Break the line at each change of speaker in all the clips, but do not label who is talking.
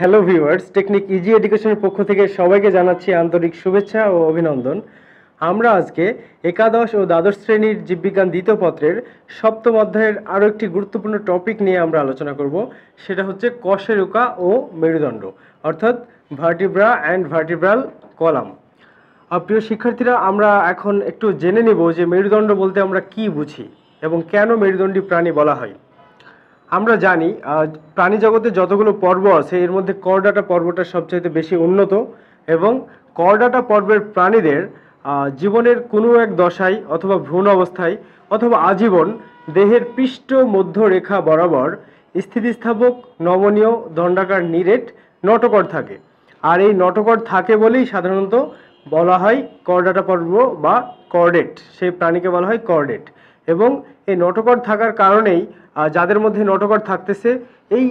Hello viewers technique easy এডুকেশনের পক্ষ থেকে সবাইকে জানাচ্ছি আন্তরিক শুভেচ্ছা ও অভিনন্দন আমরা আজকে একাদশ ও দ্বাদশ শ্রেণীর জীববিজ্ঞান দ্বিতীয় পত্রের সপ্তম অধ্যায়ের আরও একটি গুরুত্বপূর্ণ টপিক নিয়ে আমরা আলোচনা করব সেটা হচ্ছে কশেরুকা ও মেরুদণ্ড অর্থাৎ ভার্টিব্রা অ্যান্ড ভার্টিব্রাল কলাম প্রিয় শিক্ষার্থীরা আমরা এখন একটু জেনে নেব যে মেরুদণ্ড বলতে আমরা কি বুঝি এবং কেন মেরুদণ্ডী প্রাণী বলা হয় আমরা জানি প্রাণী জগতে যতগুলো পর্ব আছে এর মধ্যে করডাটা পর্বটা সবচাইতে বেশি উন্নত এবং করডাটা পর্বের প্রাণীদের জীবনের কোনো এক দশায় অথবা ভ্রূণ অবস্থায় অথবা আজীবন দেহের পৃষ্ঠ মধ্যরেখা বরাবর স্থিতিস্থাপক নমনীয় দণ্ডাকার নিরেট নটকর থাকে আর এই নটকর থাকে বলেই সাধারণত বলা হয় করডাটা পর্ব বা করডেট সেই প্রাণীকে বলা হয় করডেট এবং এই নটকর থাকার কারণেই যাদের মধ্যে নটকর থাকতেছে এই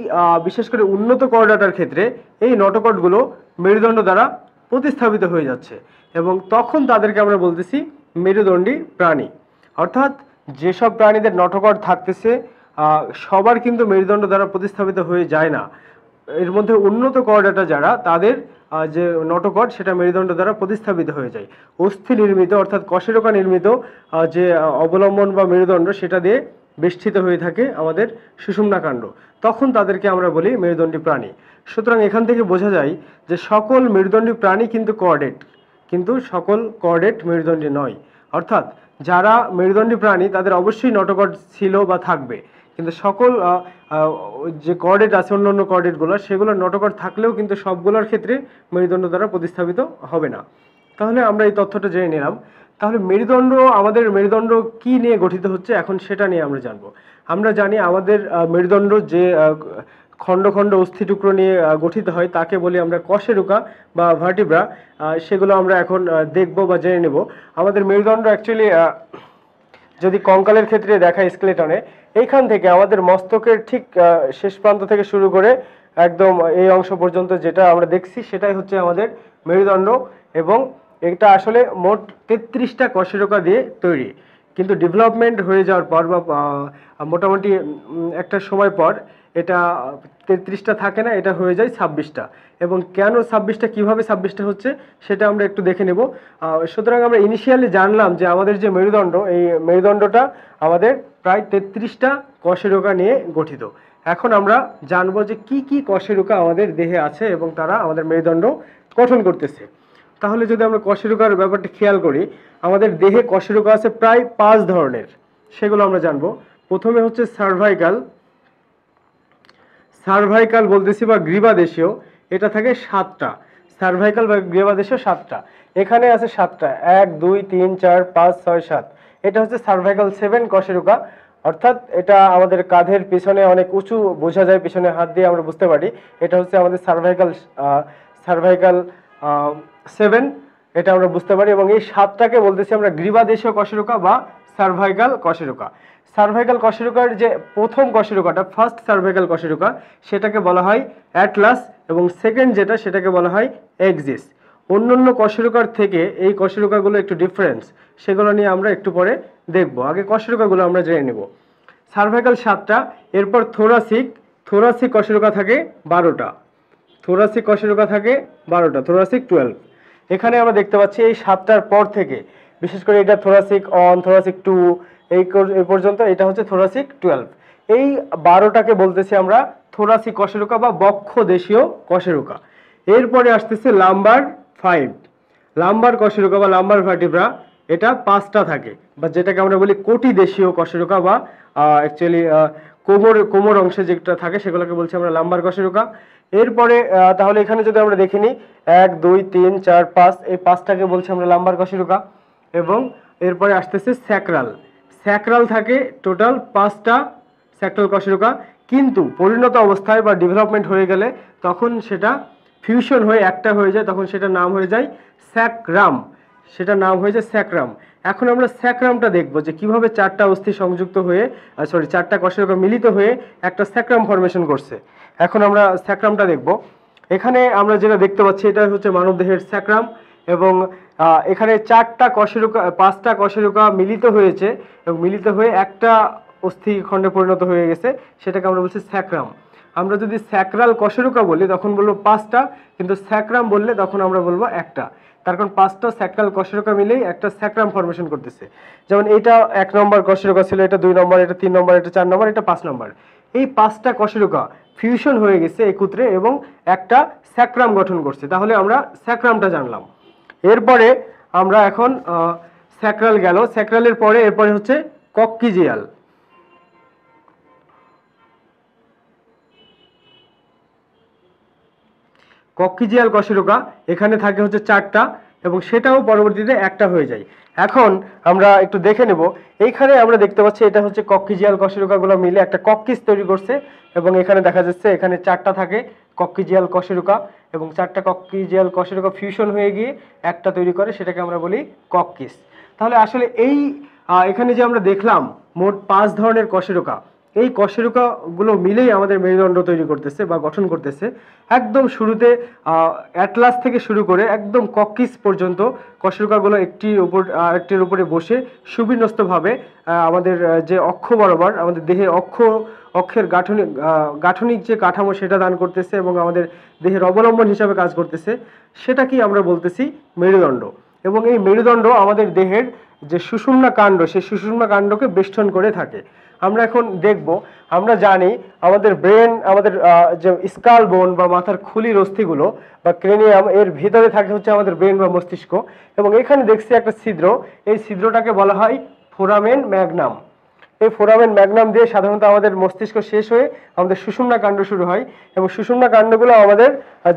বিশেষ করে উন্নত করডাটার ক্ষেত্রে এই নটকটগুলো মেরুদণ্ড দ্বারা প্রতিস্থাপিত হয়ে যাচ্ছে এবং তখন তাদেরকে আমরা বলতেছি মেরুদণ্ডী প্রাণী অর্থাৎ যেসব প্রাণীদের নটকর থাকতেছে সবার কিন্তু মেরুদণ্ড দ্বারা প্রতিস্থাপিত হয়ে যায় না এর মধ্যে উন্নত করডাটা যারা তাদের যে নটকট সেটা মেরুদণ্ড দ্বারা প্রতিস্থাপিত হয়ে যায় অস্থি নির্মিত অর্থাৎ কশেরকা নির্মিত যে অবলম্বন বা মেরুদণ্ড সেটা দিয়ে বেষ্টিত হয়ে থাকে আমাদের সুষুম্নাকাণ্ড তখন তাদেরকে আমরা বলি মেরুদণ্ডী প্রাণী সুতরাং এখান থেকে বোঝা যায় যে সকল মেরুদণ্ডী প্রাণী কিন্তু কর্ডেট কিন্তু সকল কর্ডেট মেরুদণ্ডী নয় অর্থাৎ যারা মেরুদণ্ডী প্রাণী তাদের অবশ্যই নটকট ছিল বা থাকবে কিন্তু সকল যে কর্ডেট আছে অন্য অন্য কর্ডেটগুলো সেগুলো নটকর থাকলেও কিন্তু সবগুলোর ক্ষেত্রে মেরুদণ্ড দ্বারা প্রতিস্থাপিত হবে না তাহলে আমরা এই তথ্যটা জেনে নিলাম তাহলে মেরুদণ্ড আমাদের মেরুদণ্ড কি নিয়ে গঠিত হচ্ছে এখন সেটা নিয়ে আমরা জানবো আমরা জানি আমাদের মেরুদণ্ড যে খণ্ড খণ্ড অস্থি টুকরো নিয়ে গঠিত হয় তাকে বলি আমরা কশেরুকা বা ভার্টিব্রা সেগুলো আমরা এখন দেখব বা জেনে নেব আমাদের মেরুদণ্ড অ্যাকচুয়ালি যদি কঙ্কালের ক্ষেত্রে দেখা স্কেলেটনে এইখান থেকে আমাদের মস্তকের ঠিক শেষ প্রান্ত থেকে শুরু করে একদম এই অংশ পর্যন্ত যেটা আমরা দেখছি সেটাই হচ্ছে আমাদের মেরুদণ্ড এবং এটা আসলে মোট তেত্রিশটা কশেরোকা দিয়ে তৈরি কিন্তু ডেভেলপমেন্ট হয়ে যাওয়ার পর বা মোটামুটি একটা সময় পর এটা তেত্রিশটা থাকে না এটা হয়ে যায় ছাব্বিশটা এবং কেন ছাব্বিশটা কিভাবে ছাব্বিশটা হচ্ছে সেটা আমরা একটু দেখে নেব সুতরাং আমরা ইনিশিয়ালি জানলাম যে আমাদের যে মেরুদণ্ড এই মেরুদণ্ডটা আমাদের প্রায় তেত্রিশটা কশেরোকা নিয়ে গঠিত এখন আমরা জানবো যে কি কি কশেরোকা আমাদের দেহে আছে এবং তারা আমাদের মেরুদণ্ড গঠন করতেছে তাহলে যদি আমরা কষেরোকার ব্যাপারটা খেয়াল করি আমাদের দেহে কশেরোগ আছে প্রায় পাঁচ ধরনের সেগুলো আমরা জানবো প্রথমে হচ্ছে সার্ভাইকাল সার্ভাইকাল বলতেছি বা গ্রীবাদেশীয় এটা থাকে সাতটা সার্ভাইকাল বা গ্রীবাদেশীয় সাতটা এখানে আছে সাতটা এক দুই তিন চার পাঁচ ছয় সাত এটা হচ্ছে সার্ভাইকাল সেভেন কশেরোকা অর্থাৎ এটা আমাদের কাঁধের পিছনে অনেক উঁচু বোঝা যায় পিছনে হাত দিয়ে আমরা বুঝতে পারি এটা হচ্ছে আমাদের সার্ভাইকাল সার্ভাইকাল সেভেন এটা আমরা বুঝতে পারি এবং এই সাতটাকে বলতেছি আমরা গ্রীবাদেশীয় কশেরোকা বা সার্ভাইকাল কশেরোকা সার্ভাইকাল কশেরোকার যে প্রথম কশেরোকাটা ফার্স্ট সার্ভাইকাল কশেরোকা সেটাকে বলা হয় অ্যাটলাস এবং সেকেন্ড যেটা সেটাকে বলা হয় এক্সিস অন্য অন্য কশেরোকার থেকে এই কশেরোকাগুলো একটু ডিফারেন্স সেগুলো নিয়ে আমরা একটু পরে দেখব আগে কশেরোকাগুলো আমরা জেনে নেব সার্ভাইকাল সাতটা এরপর থোরাসিক থোরাসিক কশেরোকা থাকে বারোটা থোরাসিক কশেরোকা থাকে বারোটা থোরাসিক টুয়েলভ এখানে আমরা দেখতে পাচ্ছি এই সাতটার পর থেকে বিশেষ করে এটা থোরাসিক অন থোরাসিক টু এই পর্যন্ত এটা হচ্ছে থোরাসিক টুয়েলভ এই বারোটাকে বলতেছি আমরা থোরাসিক কশেরুকা বা বক্ষ দেশীয় কশেরুকা এরপরে আসতেছে লাম্বার ফাইভ লাম্বার কশেরুকা বা লাম্বার ভার্টিব্রা এটা পাঁচটা থাকে বা যেটাকে আমরা বলি কোটি দেশীয় কশেরুকা বা অ্যাকচুয়ালি কোমর কোমর অংশে যেটা থাকে সেগুলোকে বলছি আমরা লাম্বার কশেরুকা এরপরে তাহলে এখানে যদি আমরা দেখে নিই এক দুই তিন চার পাঁচ এই পাঁচটাকে বলছি আমরা লাম্বার কশেরুকা এবং এরপরে আসতেছে স্যাকরাল স্যাকরাল থাকে টোটাল পাঁচটা স্যাকরাল কশেরুকা কিন্তু পরিণত অবস্থায় বা ডেভেলপমেন্ট হয়ে গেলে তখন সেটা ফিউশন হয়ে একটা হয়ে যায় তখন সেটা নাম হয়ে যায় স্যাকরাম সেটা নাম হয়ে যায় স্যাকরাম এখন আমরা স্যাকরামটা দেখব যে কিভাবে চারটা অস্থি সংযুক্ত হয়ে সরি চারটা কশেরুকা মিলিত হয়ে একটা স্যাকরাম ফরমেশন করছে এখন আমরা স্যাক্রামটা দেখব এখানে আমরা যেটা দেখতে পাচ্ছি এটা হচ্ছে মানবদেহের স্যাক্রাম এবং এখানে চারটা কশেরুকা পাঁচটা কশেরুকা মিলিত হয়েছে এবং মিলিত হয়ে একটা অস্থিখণ্ডে পরিণত হয়ে গেছে সেটাকে আমরা বলছি স্যাক্রাম আমরা যদি স্যাক্রাল কশেরুকা বলি তখন বলবো পাঁচটা কিন্তু স্যাক্রাম বললে তখন আমরা বলবো একটা তার কারণ পাঁচটা স্যাক্রাল কশেরুকা মিলেই একটা স্যাক্রাম ফরমেশন করতেছে যেমন এটা এক নম্বর কশেরুকা ছিল এটা দুই নম্বর এটা তিন নম্বর এটা চার নম্বর এটা পাঁচ নম্বর এই পাঁচটা কশেরুকা ফিউশন হয়ে গেছে একত্রে এবং একটা স্যাক্রাম গঠন করছে তাহলে আমরা স্যাক্রামটা জানলাম এরপরে আমরা এখন স্যাক্রাল গেল স্যাক্রালের পরে এরপরে হচ্ছে কক্কিজিয়াল কক্কিজিয়াল কশেরুকা এখানে থাকে হচ্ছে চারটা এবং সেটাও পরবর্তীতে একটা হয়ে যায় এখন আমরা একটু দেখে নেব এইখানে আমরা দেখতে পাচ্ছি এটা হচ্ছে কক্ষিজিয়াল কশেরুকাগুলো মিলে একটা কক্কিস তৈরি করছে এবং এখানে দেখা যাচ্ছে এখানে চারটা থাকে কক্কিজিয়াল কশেরুকা এবং চারটা কক্কিজিয়াল কশেরুকা ফিউশন হয়ে গিয়ে একটা তৈরি করে সেটাকে আমরা বলি কক্কিস তাহলে আসলে এই এখানে যে আমরা দেখলাম মোট পাঁচ ধরনের কশেরুকা এই কশেরুকাগুলো মিলেই আমাদের মেরুদণ্ড তৈরি করতেছে বা গঠন করতেছে একদম শুরুতে অ্যাটলাস থেকে শুরু করে একদম ককিস পর্যন্ত কশেরুকাগুলো একটি উপর একটির উপরে বসে সুবিন্যস্তভাবে আমাদের যে অক্ষ বরাবর আমাদের দেহে অক্ষ অক্ষের গাঠনিক গাঠনিক যে কাঠামো সেটা দান করতেছে এবং আমাদের দেহের অবলম্বন হিসাবে কাজ করতেছে সেটা কি আমরা বলতেছি মেরুদণ্ড এবং এই মেরুদণ্ড আমাদের দেহের যে সুষুম্না কাণ্ড সেই সুষুম্না কাণ্ডকে বেষ্টন করে থাকে আমরা এখন দেখব আমরা জানি আমাদের ব্রেন আমাদের যে স্কাল বোন বা মাথার খুলির অস্থিগুলো বা ক্রেনিয়াম এর ভিতরে থাকে হচ্ছে আমাদের ব্রেন বা মস্তিষ্ক এবং এখানে দেখছি একটা ছিদ্র এই ছিদ্রটাকে বলা হয় ফোরামেন ম্যাগনাম এই ফোরামেন ম্যাগনাম দিয়ে সাধারণত আমাদের মস্তিষ্ক শেষ হয়ে আমাদের সুষুম্না কাণ্ড শুরু হয় এবং সুষুম্না কাণ্ডগুলো আমাদের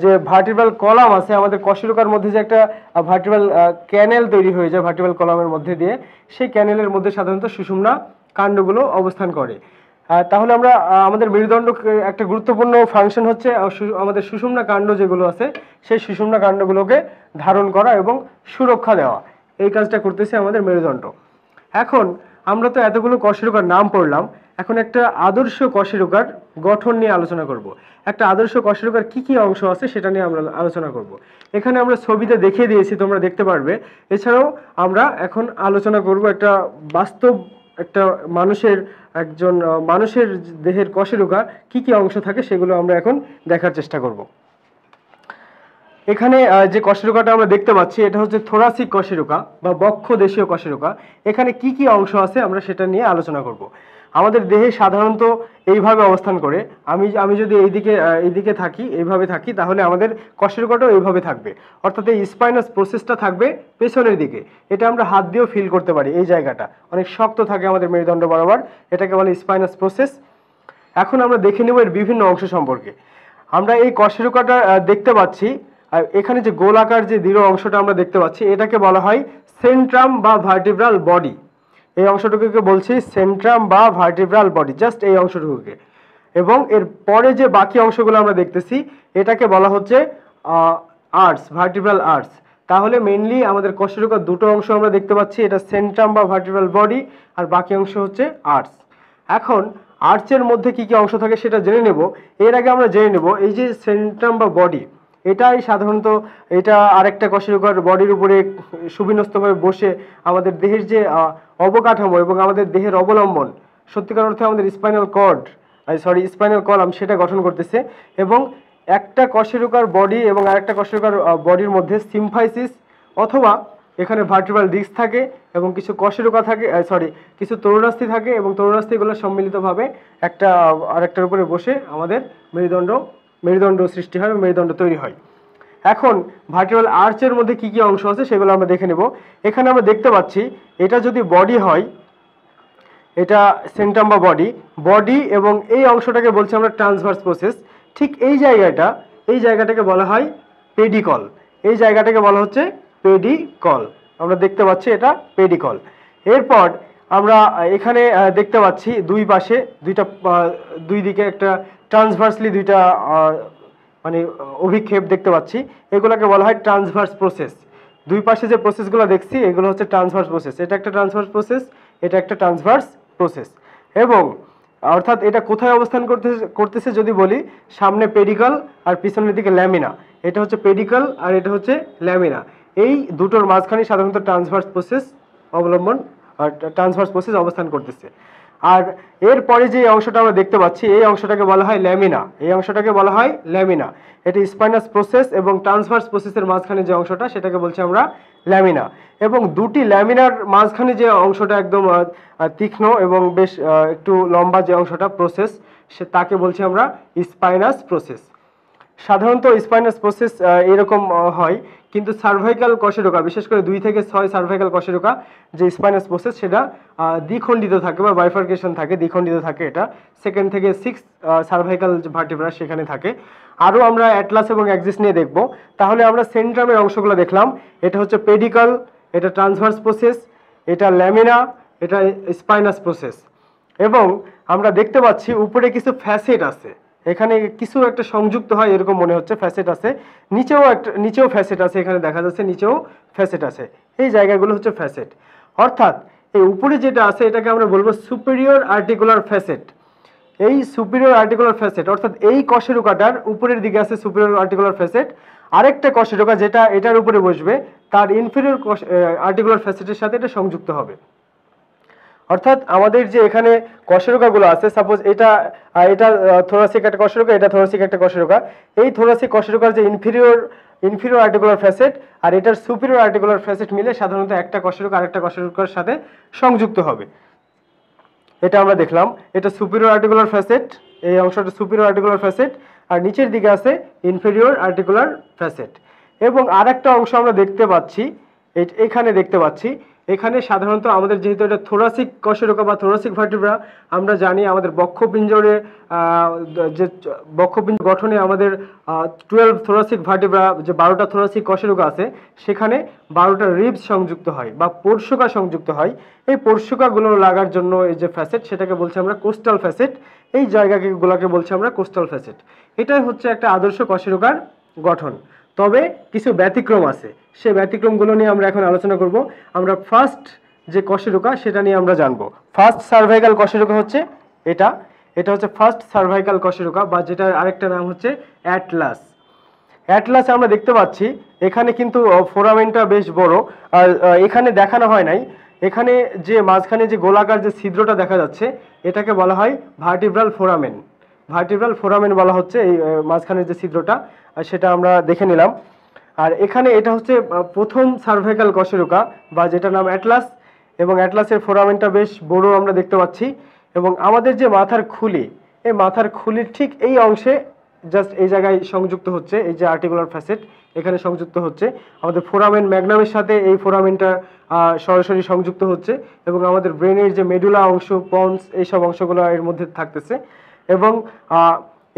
যে ভার্টিবাল কলাম আছে আমাদের কশিরকার মধ্যে যে একটা ভার্টিবাল ক্যানেল তৈরি হয়ে যায় ভার্টিবাল কলামের মধ্যে দিয়ে সেই ক্যানেলের মধ্যে সাধারণত সুষুম্না কাণ্ডগুলো অবস্থান করে তাহলে আমরা আমাদের মেরুদণ্ড একটা গুরুত্বপূর্ণ ফাংশন হচ্ছে আমাদের সুষুম্না কাণ্ড যেগুলো আছে সেই সুষুম্না কাণ্ডগুলোকে ধারণ করা এবং সুরক্ষা দেওয়া এই কাজটা করতেছে আমাদের মেরুদণ্ড এখন আমরা তো এতগুলো কশেরুকার নাম পড়লাম এখন একটা আদর্শ কশেরুকার গঠন নিয়ে আলোচনা করব। একটা আদর্শ কশেরুকার কি কি অংশ আছে সেটা নিয়ে আমরা আলোচনা করব। এখানে আমরা ছবিতে দেখিয়ে দিয়েছি তোমরা দেখতে পারবে এছাড়াও আমরা এখন আলোচনা করব একটা বাস্তব একটা মানুষের একজন মানুষের দেহের কশেরুকা কি কি অংশ থাকে সেগুলো আমরা এখন দেখার চেষ্টা করব এখানে যে কশেরোকাটা আমরা দেখতে পাচ্ছি এটা হচ্ছে থোরাসিক কশেরোকা বা বক্ষ দেশীয় এখানে কি কি অংশ আছে আমরা সেটা নিয়ে আলোচনা করব আমাদের দেহে সাধারণত এইভাবে অবস্থান করে আমি আমি যদি এইদিকে এইদিকে থাকি এইভাবে থাকি তাহলে আমাদের কশেরকটাও এইভাবে থাকবে অর্থাৎ এই স্পাইনাস প্রসেসটা থাকবে পেছনের দিকে এটা আমরা হাত দিয়েও ফিল করতে পারি এই জায়গাটা অনেক শক্ত থাকে আমাদের মেরুদণ্ড বরাবর এটাকে বলে স্পাইনাস প্রসেস এখন আমরা দেখে নেব এর বিভিন্ন অংশ সম্পর্কে আমরা এই কশেরুকাটা দেখতে পাচ্ছি আর এখানে যে গোলাকার যে দৃঢ় অংশটা আমরা দেখতে পাচ্ছি এটাকে বলা হয় সেন্ট্রাম বা ভার্টিব্রাল বডি এই অংশটুকুকে বলছি সেন্ট্রাম বা ভার্টিব্রাল বডি জাস্ট এই অংশটুকুকে এবং এর পরে যে বাকি অংশগুলো আমরা দেখতেছি এটাকে বলা হচ্ছে আর্টস ভার্টিব্রাল আর্টস তাহলে মেনলি আমাদের কষ্টটুকার দুটো অংশ আমরা দেখতে পাচ্ছি এটা সেন্ট্রাম বা ভার্টিব্রাল বডি আর বাকি অংশ হচ্ছে আর্টস এখন আর্চের মধ্যে কি কি অংশ থাকে সেটা জেনে নেব এর আগে আমরা জেনে নেব এই যে সেন্ট্রাম বা বডি এটাই সাধারণত এটা আরেকটা কষ্টকর বডির উপরে সুবিন্যস্তভাবে বসে আমাদের দেহের যে অবকাঠামো এবং আমাদের দেহের অবলম্বন সত্যিকার অর্থে আমাদের spinal cord sorry spinal column সেটা গঠন করতেছে এবং একটা কশেরুকার বডি এবং আরেকটা কশেরুকার বডির মধ্যে সিম্ফাইসিস অথবা এখানে ভার্টিব্রাল ডিস্ক থাকে এবং কিছু কশেরুকা থাকে সরি কিছু তরুণাস্থি থাকে এবং তরুণাস্থিগুলো সম্মিলিতভাবে একটা আরেকটার উপরে বসে আমাদের মেরুদণ্ড মেরুদণ্ড সৃষ্টি হয় মেরুদণ্ড তৈরি হয় এখন ভার্টিবাল আর্চের মধ্যে কি কি অংশ আছে সেগুলো আমরা দেখে নেব এখানে আমরা দেখতে পাচ্ছি এটা যদি বডি হয় এটা সেন্টাম বা বডি বডি এবং এই অংশটাকে বলছি আমরা ট্রান্সভার্স প্রসেস ঠিক এই জায়গাটা এই জায়গাটাকে বলা হয় পেডিকল এই জায়গাটাকে বলা হচ্ছে পেডিকল আমরা দেখতে পাচ্ছি এটা পেডিকল এরপর আমরা এখানে দেখতে পাচ্ছি দুই পাশে দুইটা দুই দিকে একটা ট্রান্সভার্সলি দুইটা মানে অভিক্ষেপ দেখতে পাচ্ছি এগুলোকে বলা হয় ট্রান্সভার্স প্রসেস দুই পাশে যে প্রসেসগুলো দেখছি এগুলো হচ্ছে ট্রান্সভার্স প্রসেস এটা একটা ট্রান্সভার্স প্রসেস এটা একটা ট্রান্সভার্স প্রসেস এবং অর্থাৎ এটা কোথায় অবস্থান করতেছে করতেছে যদি বলি সামনে পেডিকাল আর পিছনের দিকে ল্যামিনা এটা হচ্ছে পেডিকাল আর এটা হচ্ছে ল্যামিনা এই দুটোর মাঝখানে সাধারণত ট্রান্সভার্স প্রসেস অবলম্বন আর ট্রান্সভার্স প্রসেস অবস্থান করতেছে আর এর পরে যে অংশটা আমরা দেখতে পাচ্ছি এই অংশটাকে বলা হয় ল্যামিনা এই অংশটাকে বলা হয় ল্যামিনা এটি স্পাইনাস প্রসেস এবং ট্রান্সভার্স প্রসেসের মাঝখানে যে অংশটা সেটাকে বলছি আমরা ল্যামিনা এবং দুটি ল্যামিনার মাঝখানে যে অংশটা একদম তীক্ষ্ণ এবং বেশ একটু লম্বা যে অংশটা প্রসেস সে তাকে বলছি আমরা স্পাইনাস প্রসেস সাধারণত স্পাইনাস প্রসেস এরকম হয় কিন্তু সার্ভাইকাল কশেরোকা বিশেষ করে দুই থেকে ছয় সার্ভাইকাল কশেরোকা যে স্পাইনাস প্রসেস সেটা দ্বিখণ্ডিত থাকে বা বাইফার্কেশন থাকে দ্বিখণ্ডিত থাকে এটা সেকেন্ড থেকে সিক্স সার্ভাইকাল যে ভার্টিব্রা সেখানে থাকে আরও আমরা অ্যাটলাস এবং অ্যাক্সিস নিয়ে দেখব তাহলে আমরা সেন্ট্রামের অংশগুলো দেখলাম এটা হচ্ছে পেডিকাল এটা ট্রান্সভার্স প্রসেস এটা ল্যামিনা এটা স্পাইনাস প্রসেস এবং আমরা দেখতে পাচ্ছি উপরে কিছু ফ্যাসেট আছে এখানে কিছু একটা সংযুক্ত হয় এরকম মনে হচ্ছে ফ্যাসেট আছে নিচেও একটা নিচেও ফ্যাসেট আছে এখানে দেখা যাচ্ছে নিচেও ফ্যাসেট আছে এই জায়গাগুলো হচ্ছে ফ্যাসেট অর্থাৎ এই উপরে যেটা আছে এটাকে আমরা বলবো সুপেরিয়র আর্টিকুলার ফ্যাসেট এই সুপেরিয়র আর্টিকুলার ফ্যাসেট অর্থাৎ এই কশেরুকাটার উপরের দিকে আছে সুপেরিয়র আর্টিকুলার ফ্যাসেট আরেকটা কশেরুকা যেটা এটার উপরে বসবে তার ইনফেরিয়র আর্টিকুলার ফ্যাসেটের সাথে এটা সংযুক্ত হবে অর্থাৎ আমাদের যে এখানে কষেরোকাগুলো আছে সাপোজ এটা এটা থোরাসিক একটা কষেরোকা এটা থোরাসিক একটা কষেরোকা এই থোরাসিক কষেরোকার যে ইনফিরিয়র ইনফিরিয়র আর্টিকুলার ফ্যাসেট আর এটার সুপিরিয়র আর্টিকুলার ফ্যাসেট মিলে সাধারণত একটা আর আরেকটা কষেরোকার সাথে সংযুক্ত হবে এটা আমরা দেখলাম এটা সুপিরিয়র আর্টিকুলার ফ্যাসেট এই অংশটা সুপিরিয়র আর্টিকুলার ফ্যাসেট আর নিচের দিকে আছে ইনফিরিয়র আর্টিকুলার ফ্যাসেট এবং আরেকটা অংশ আমরা দেখতে পাচ্ছি এখানে দেখতে পাচ্ছি এখানে সাধারণত আমাদের যেহেতু এটা থোরাসিক কশেরোকা বা থোরাসিক ভার্টিব্রা আমরা জানি আমাদের বক্ষপিঞ্জরে যে বক্ষপিঞ্জ গঠনে আমাদের টুয়েলভ থোরাসিক ভার্টিব্রা যে বারোটা থোরাসিক কশেরোকা আছে সেখানে বারোটা রিবস সংযুক্ত হয় বা পরশুকা সংযুক্ত হয় এই পরশুকাগুলো লাগার জন্য এই যে ফ্যাসেট সেটাকে বলছি আমরা কোস্টাল ফ্যাসেট এই জায়গাগুলোকে বলছি আমরা কোস্টাল ফ্যাসেট এটাই হচ্ছে একটা আদর্শ কশেরোকার গঠন তবে কিছু ব্যতিক্রম আছে সে ব্যতিক্রমগুলো নিয়ে আমরা এখন আলোচনা করব আমরা ফার্স্ট যে কশেরোকা সেটা নিয়ে আমরা জানবো ফার্স্ট সার্ভাইকাল কশেরোকা হচ্ছে এটা এটা হচ্ছে ফার্স্ট সার্ভাইকাল কশেরোকা বা যেটার আরেকটা নাম হচ্ছে অ্যাটলাস অ্যাটলাসে আমরা দেখতে পাচ্ছি এখানে কিন্তু ফোরামেনটা বেশ বড় আর এখানে দেখানো হয় নাই এখানে যে মাঝখানে যে গোলাকার যে ছিদ্রটা দেখা যাচ্ছে এটাকে বলা হয় ভার্টিব্রাল ফোরামেন ভার্টিব্রাল ফোরামেন বলা হচ্ছে এই মাঝখানের যে ছিদ্রটা সেটা আমরা দেখে নিলাম আর এখানে এটা হচ্ছে প্রথম সার্ভাইকাল কশেরুকা বা যেটা নাম অ্যাটলাস এবং অ্যাটলাসের ফোরামেনটা বেশ বড় আমরা দেখতে পাচ্ছি এবং আমাদের যে মাথার খুলি এই মাথার খুলির ঠিক এই অংশে জাস্ট এই জায়গায় সংযুক্ত হচ্ছে এই যে আর্টিকুলার ফ্যাসেট এখানে সংযুক্ত হচ্ছে আমাদের ফোরামেন ম্যাগনামের সাথে এই ফোরামেনটা সরাসরি সংযুক্ত হচ্ছে এবং আমাদের ব্রেনের যে মেডুলা অংশ পন্স এইসব অংশগুলো এর মধ্যে থাকতেছে এবং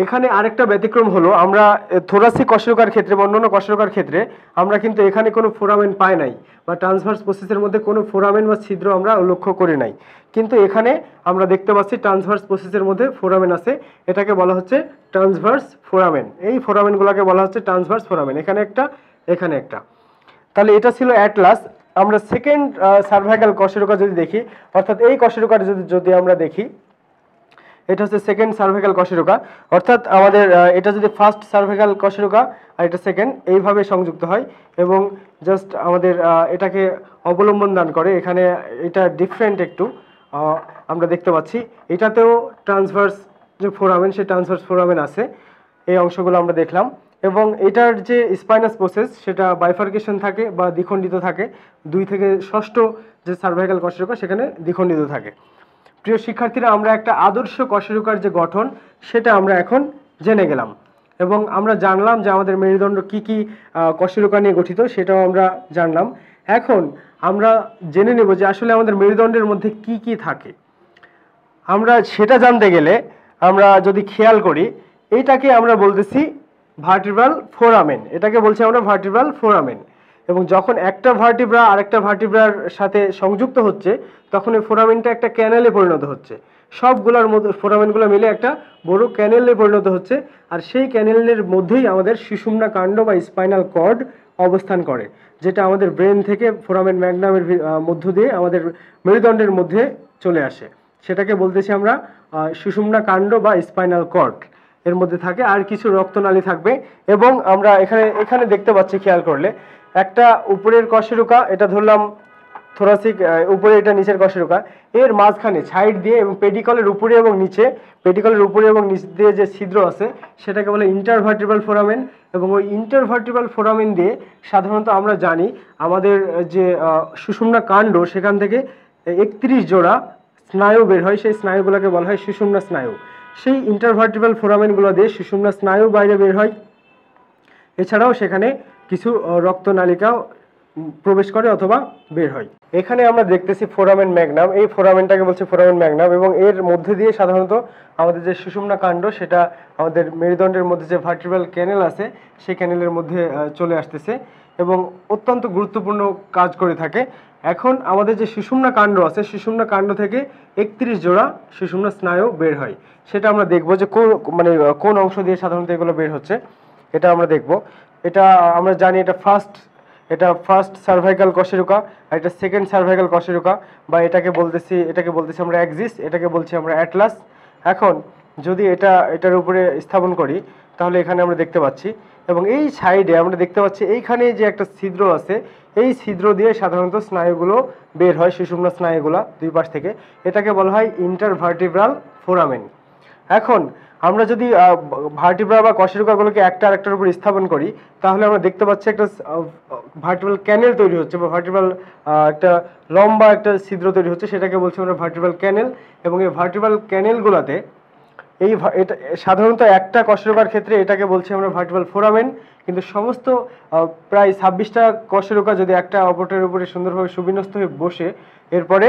এখানে আরেকটা ব্যতিক্রম হলো আমরা থোরাসি কষ্টকার ক্ষেত্রে বা অন্যান্য কষ্টকার ক্ষেত্রে আমরা কিন্তু এখানে কোনো ফোরামেন পাই নাই বা ট্রান্সভার্স প্রসেসের মধ্যে কোনো ফোরামেন বা ছিদ্র আমরা লক্ষ্য করি নাই কিন্তু এখানে আমরা দেখতে পাচ্ছি ট্রান্সভার্স প্রসেসের মধ্যে ফোরামেন আছে এটাকে বলা হচ্ছে ট্রান্সভার্স ফোরামেন এই ফোরামেনগুলোকে বলা হচ্ছে ট্রান্সভার্স ফোরামেন এখানে একটা এখানে একটা তাহলে এটা ছিল অ্যাটলাস আমরা সেকেন্ড সার্ভাইকাল কষ্টরোগা যদি দেখি অর্থাৎ এই কষ্টরোকার যদি যদি আমরা দেখি এটা হচ্ছে সেকেন্ড সার্ভেকাল কশেরোকা অর্থাৎ আমাদের এটা যদি ফার্স্ট সার্ভেকাল কশেরোকা আর এটা সেকেন্ড এইভাবে সংযুক্ত হয় এবং জাস্ট আমাদের এটাকে অবলম্বন দান করে এখানে এটা ডিফারেন্ট একটু আমরা দেখতে পাচ্ছি এটাতেও ট্রান্সভার্স যে ফোরামেন সেই ট্রান্সভার্স ফোরামেন আছে এই অংশগুলো আমরা দেখলাম এবং এটার যে স্পাইনাস প্রসেস সেটা বাইফার্কেশন থাকে বা দ্বিখণ্ডিত থাকে দুই থেকে ষষ্ঠ যে সার্ভাইকাল কষ্ট সেখানে দ্বিখণ্ডিত থাকে প্রিয় শিক্ষার্থীরা আমরা একটা আদর্শ কশেরুকার যে গঠন সেটা আমরা এখন জেনে গেলাম এবং আমরা জানলাম যে আমাদের মেরুদণ্ড কি কি কশেরুকা নিয়ে গঠিত সেটাও আমরা জানলাম এখন আমরা জেনে নেব যে আসলে আমাদের মেরুদণ্ডের মধ্যে কি কি থাকে আমরা সেটা জানতে গেলে আমরা যদি খেয়াল করি এইটাকে আমরা বলতেছি ভার্টিভাল ফোরামেন এটাকে বলছি আমরা ভার্টিভাল ফোরামেন এবং যখন একটা ভার্টিব্রা আরেকটা ভার্টিব্রার সাথে সংযুক্ত হচ্ছে তখন এই ফোরামিনটা একটা ক্যানেলে পরিণত হচ্ছে সবগুলোর মধ্যে ফোরামিনগুলো মিলে একটা বড় ক্যানেলে পরিণত হচ্ছে আর সেই ক্যানেলের মধ্যেই আমাদের শিশুমনা কাণ্ড বা স্পাইনাল কর্ড অবস্থান করে যেটা আমাদের ব্রেন থেকে ফোরামেন ম্যাগনামের মধ্য দিয়ে আমাদের মেরুদণ্ডের মধ্যে চলে আসে সেটাকে বলতেছি আমরা সুষুম্না কাণ্ড বা স্পাইনাল কর্ড এর মধ্যে থাকে আর কিছু রক্তনালী থাকবে এবং আমরা এখানে এখানে দেখতে পাচ্ছি খেয়াল করলে একটা উপরের কশেরুকা এটা ধরলাম থোরাসিক উপরে এটা নিচের কশেরুকা এর মাঝখানে সাইড দিয়ে এবং পেটিকলের উপরে এবং নিচে পেটিকলের উপরে এবং নিচ দিয়ে যে ছিদ্র আছে সেটাকে বলে ইন্টারভার্টিবাল ফোরামেন এবং ওই ইন্টারভার্টিবাল ফোরামেন দিয়ে সাধারণত আমরা জানি আমাদের যে সুষুম্না কাণ্ড সেখান থেকে একত্রিশ জোড়া স্নায়ু বের হয় সেই স্নায়ুগুলোকে বলা হয় সুষুম্না স্নায়ু সেই ইন্টারভার্টিবাল ফোরামেনগুলো দিয়ে সুষুম্না স্নায়ু বাইরে বের হয় এছাড়াও সেখানে কিছু রক্তনালিকাও প্রবেশ করে অথবা বের হয় এখানে আমরা দেখতেছি ফোরামেন ম্যাগনাম এই ফোরামেনটাকে বলছে ফোরামেন ম্যাগনাম এবং এর মধ্যে দিয়ে সাধারণত আমাদের যে সুষুমনা কাণ্ড সেটা আমাদের মেরুদণ্ডের মধ্যে যে ভার্টিব্রাল ক্যানেল আছে সেই ক্যানেলের মধ্যে চলে আসতেছে এবং অত্যন্ত গুরুত্বপূর্ণ কাজ করে থাকে এখন আমাদের যে সুষুমনা কাণ্ড আছে সুষুমনা কাণ্ড থেকে একত্রিশ জোড়া সুষুমনা স্নায়ু বের হয় সেটা আমরা দেখব যে কোন মানে কোন অংশ দিয়ে সাধারণত এগুলো বের হচ্ছে এটা আমরা দেখব এটা আমরা জানি এটা ফার্স্ট এটা ফার্স্ট সার্ভাইকাল কশেরুকা আর এটা সেকেন্ড সার্ভাইকাল কশেরুকা বা এটাকে বলতেছি এটাকে বলতেছি আমরা অ্যাক্সিস এটাকে বলছি আমরা অ্যাটলাস এখন যদি এটা এটার উপরে স্থাপন করি তাহলে এখানে আমরা দেখতে পাচ্ছি এবং এই সাইডে আমরা দেখতে পাচ্ছি এইখানে যে একটা ছিদ্র আছে এই ছিদ্র দিয়ে সাধারণত স্নায়ুগুলো বের হয় সুষুম্না স্নায়ুগুলা দুই পাশ থেকে এটাকে বলা হয় ইন্টারভার্টিব্রাল ফোরামেন্ট এখন আমরা যদি ভার্টিব্রা বা কশেরুকাগুলোকে একটা আরেকটার উপর স্থাপন করি তাহলে আমরা দেখতে পাচ্ছি একটা ভার্টিব্রাল ক্যানেল তৈরি হচ্ছে বা ভার্টিব্রাল একটা লম্বা একটা ছিদ্র তৈরি হচ্ছে সেটাকে বলছি আমরা ভার্টিব্রাল ক্যানেল এবং এই ভার্টিব্রাল ক্যানেলগুলোতে এই এটা সাধারণত একটা কশেরুকার ক্ষেত্রে এটাকে বলছি আমরা ভার্টিব্রাল ফোরামেন কিন্তু সমস্ত প্রায় ছাব্বিশটা কশেরুকা যদি একটা অপরটের উপরে সুন্দরভাবে সুবিন্যস্ত হয়ে বসে এরপরে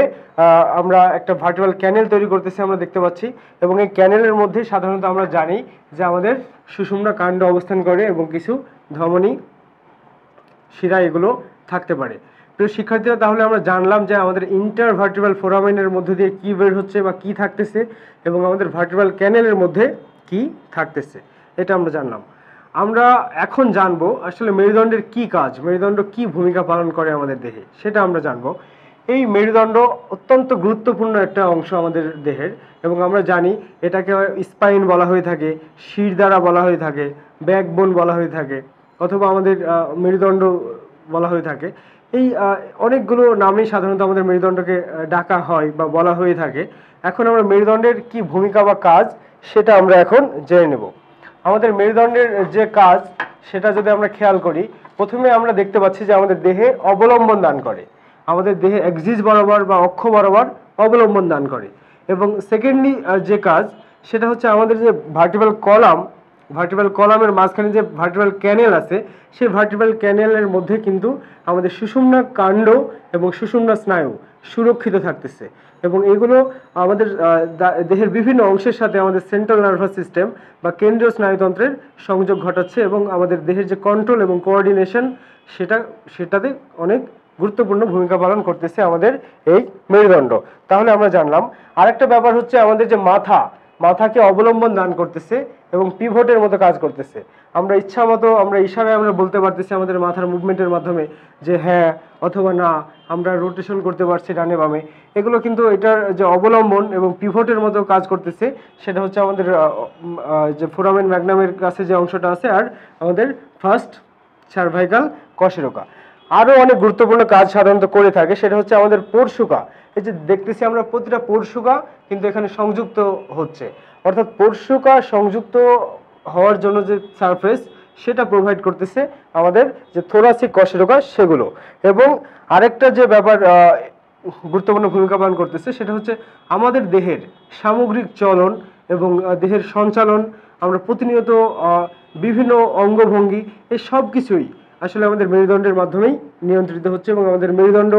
আমরা একটা ভার্টিক্যাল ক্যানেল তৈরি করতেছি আমরা দেখতে পাচ্ছি এবং এই ক্যানেলের মধ্যে সাধারণত আমরা জানি যে আমাদের সুষুমরা কাণ্ড অবস্থান করে এবং কিছু ধমনী শিরা এগুলো থাকতে পারে প্রিয় শিক্ষার্থীরা তাহলে আমরা জানলাম যে আমাদের ইন্টার ভার্টিক্যাল ফোরামাইনের মধ্যে দিয়ে কী বের হচ্ছে বা কি থাকতেছে এবং আমাদের ভার্টিক্যাল ক্যানেলের মধ্যে কি থাকতেছে এটা আমরা জানলাম আমরা এখন জানবো আসলে মেরুদণ্ডের কি কাজ মেরুদণ্ড কি ভূমিকা পালন করে আমাদের দেহে সেটা আমরা জানবো এই মেরুদণ্ড অত্যন্ত গুরুত্বপূর্ণ একটা অংশ আমাদের দেহের এবং আমরা জানি এটাকে স্পাইন বলা হয়ে থাকে শির দ্বারা বলা হয়ে থাকে ব্যাকবোন বলা হয়ে থাকে অথবা আমাদের মেরুদণ্ড বলা হয়ে থাকে এই অনেকগুলো নামেই সাধারণত আমাদের মেরুদণ্ডকে ডাকা হয় বা বলা হয়ে থাকে এখন আমরা মেরুদণ্ডের কি ভূমিকা বা কাজ সেটা আমরা এখন জেনে নেব আমাদের মেরুদণ্ডের যে কাজ সেটা যদি আমরা খেয়াল করি প্রথমে আমরা দেখতে পাচ্ছি যে আমাদের দেহে অবলম্বন দান করে আমাদের দেহে অ্যাক্সিস বরাবর বা অক্ষ বরাবর অবলম্বন দান করে এবং সেকেন্ডলি যে কাজ সেটা হচ্ছে আমাদের যে ভার্টিবাল কলাম ভার্টিবাল কলামের মাঝখানে যে ভার্টিবাল ক্যানেল আছে সেই ভার্টিবাল ক্যানেলের মধ্যে কিন্তু আমাদের সুষুম্না কাণ্ড এবং সুষুম্না স্নায়ু সুরক্ষিত থাকতেছে এবং এগুলো আমাদের দেহের বিভিন্ন অংশের সাথে আমাদের সেন্ট্রাল নার্ভাস সিস্টেম বা কেন্দ্রীয় স্নায়ুতন্ত্রের সংযোগ ঘটাচ্ছে এবং আমাদের দেহের যে কন্ট্রোল এবং কোঅর্ডিনেশন সেটা সেটাতে অনেক গুরুত্বপূর্ণ ভূমিকা পালন করতেছে আমাদের এই মেরুদণ্ড তাহলে আমরা জানলাম আরেকটা ব্যাপার হচ্ছে আমাদের যে মাথা মাথাকে অবলম্বন দান করতেছে এবং পিভোটের মতো কাজ করতেছে আমরা ইচ্ছা মতো আমরা ইশারায় আমরা বলতে পারতেছি আমাদের মাথার মুভমেন্টের মাধ্যমে যে হ্যাঁ অথবা না আমরা রোটেশন করতে পারছি ডানে বামে এগুলো কিন্তু এটার যে অবলম্বন এবং পিভোটের মতো কাজ করতেছে সেটা হচ্ছে আমাদের যে ফোরামেন ম্যাগনামের কাছে যে অংশটা আছে আর আমাদের ফার্স্ট সার্ভাইকাল কষেরোকা আরও অনেক গুরুত্বপূর্ণ কাজ সাধারণত করে থাকে সেটা হচ্ছে আমাদের পরশুকা এই যে দেখতেছি আমরা প্রতিটা পরশুকা কিন্তু এখানে সংযুক্ত হচ্ছে অর্থাৎ পরশুকা সংযুক্ত হওয়ার জন্য যে সারফেস সেটা প্রোভাইড করতেছে আমাদের যে থোরাসিক কশেরোকা সেগুলো এবং আরেকটা যে ব্যাপার গুরুত্বপূর্ণ ভূমিকা পালন করতেছে সেটা হচ্ছে আমাদের দেহের সামগ্রিক চলন এবং দেহের সঞ্চালন আমরা প্রতিনিয়ত বিভিন্ন অঙ্গভঙ্গি এই সব কিছুই আসলে আমাদের মেরুদণ্ডের মাধ্যমেই নিয়ন্ত্রিত হচ্ছে এবং আমাদের মেরুদণ্ড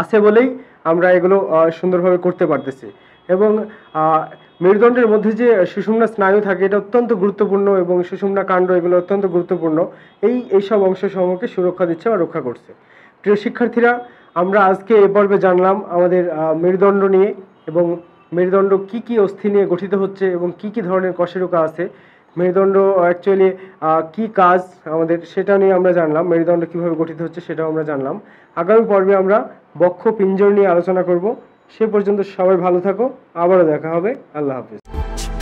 আছে বলেই আমরা এগুলো সুন্দরভাবে করতে পারতেছি এবং মেরুদণ্ডের মধ্যে যে সুষুম্না স্নায়ু থাকে এটা অত্যন্ত গুরুত্বপূর্ণ এবং সুষুম্না কাণ্ড এগুলো অত্যন্ত গুরুত্বপূর্ণ এই এইসব অংশসমূহকে সুরক্ষা দিচ্ছে বা রক্ষা করছে প্রিয় শিক্ষার্থীরা আমরা আজকে এ পর্বে জানলাম আমাদের মেরুদণ্ড নিয়ে এবং মেরুদণ্ড কি কি অস্থি নিয়ে গঠিত হচ্ছে এবং কি কি ধরনের কষেরকা আছে মেরুদণ্ড অ্যাকচুয়ালি কি কাজ আমাদের সেটা নিয়ে আমরা জানলাম মেরুদণ্ড কীভাবে গঠিত হচ্ছে সেটাও আমরা জানলাম আগামী পর্বে আমরা বক্ষ পিঞ্জর নিয়ে আলোচনা করব সে পর্যন্ত সবাই ভালো থাকো আবারও দেখা হবে আল্লাহ হাফিজ